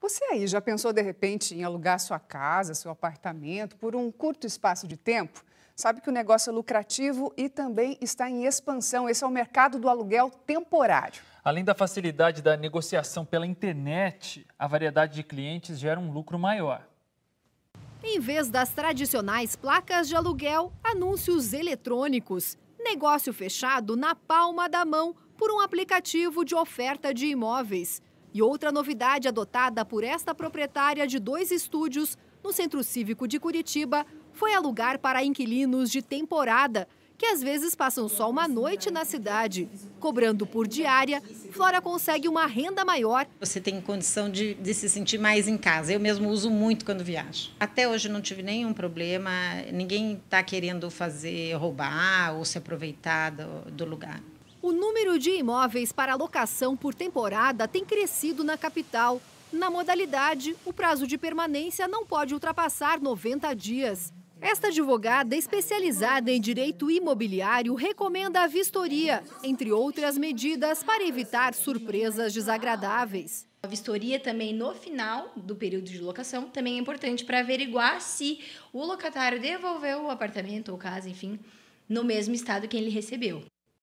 Você aí já pensou de repente em alugar sua casa, seu apartamento por um curto espaço de tempo? Sabe que o negócio é lucrativo e também está em expansão. Esse é o mercado do aluguel temporário. Além da facilidade da negociação pela internet, a variedade de clientes gera um lucro maior. Em vez das tradicionais placas de aluguel, anúncios eletrônicos. Negócio fechado na palma da mão por um aplicativo de oferta de imóveis. E outra novidade adotada por esta proprietária de dois estúdios no Centro Cívico de Curitiba foi alugar para inquilinos de temporada, que às vezes passam só uma noite na cidade. Cobrando por diária, Flora consegue uma renda maior. Você tem condição de, de se sentir mais em casa. Eu mesmo uso muito quando viajo. Até hoje não tive nenhum problema, ninguém está querendo fazer roubar ou se aproveitar do, do lugar. O número de imóveis para locação por temporada tem crescido na capital. Na modalidade, o prazo de permanência não pode ultrapassar 90 dias. Esta advogada, especializada em direito imobiliário, recomenda a vistoria, entre outras medidas para evitar surpresas desagradáveis. A vistoria também no final do período de locação também é importante para averiguar se o locatário devolveu o apartamento ou casa, enfim, no mesmo estado que ele recebeu.